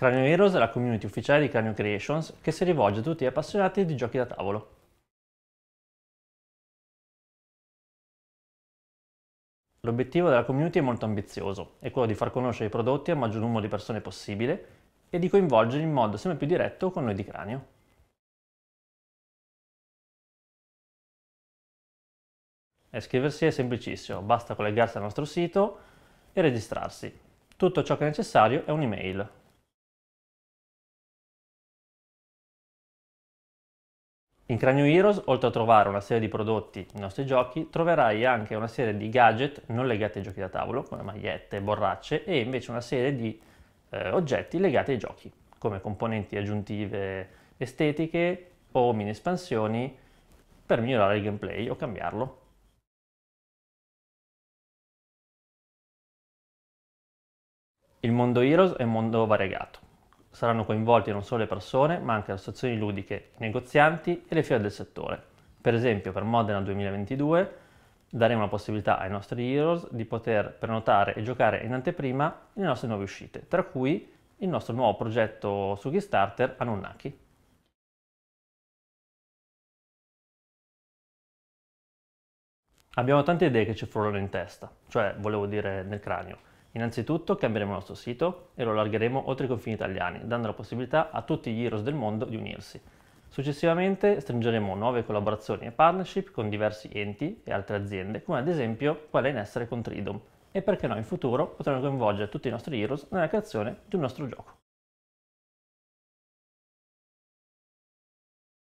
Cranio Heroes è la community ufficiale di Cranio Creations che si rivolge a tutti gli appassionati di giochi da tavolo. L'obiettivo della community è molto ambizioso, è quello di far conoscere i prodotti al maggior numero di persone possibile e di coinvolgerli in modo sempre più diretto con noi di Cranio. Iscriversi è semplicissimo, basta collegarsi al nostro sito e registrarsi. Tutto ciò che è necessario è un'email. In Cranio Heroes, oltre a trovare una serie di prodotti, i nostri giochi, troverai anche una serie di gadget non legati ai giochi da tavolo, come magliette, borracce, e invece una serie di eh, oggetti legati ai giochi, come componenti aggiuntive estetiche o mini espansioni per migliorare il gameplay o cambiarlo. Il mondo Heroes è un mondo variegato Saranno coinvolti non solo le persone, ma anche le associazioni ludiche, i negozianti e le fiere del settore. Per esempio, per Modena 2022 daremo la possibilità ai nostri heroes di poter prenotare e giocare in anteprima le nostre nuove uscite, tra cui il nostro nuovo progetto su Kickstarter Anunnaki. Abbiamo tante idee che ci furono in testa, cioè volevo dire nel cranio. Innanzitutto cambieremo il nostro sito e lo allargheremo oltre i confini italiani, dando la possibilità a tutti gli heroes del mondo di unirsi. Successivamente stringeremo nuove collaborazioni e partnership con diversi enti e altre aziende, come ad esempio quella in essere con Tridom, e perché no in futuro potremo coinvolgere tutti i nostri heroes nella creazione di un nostro gioco.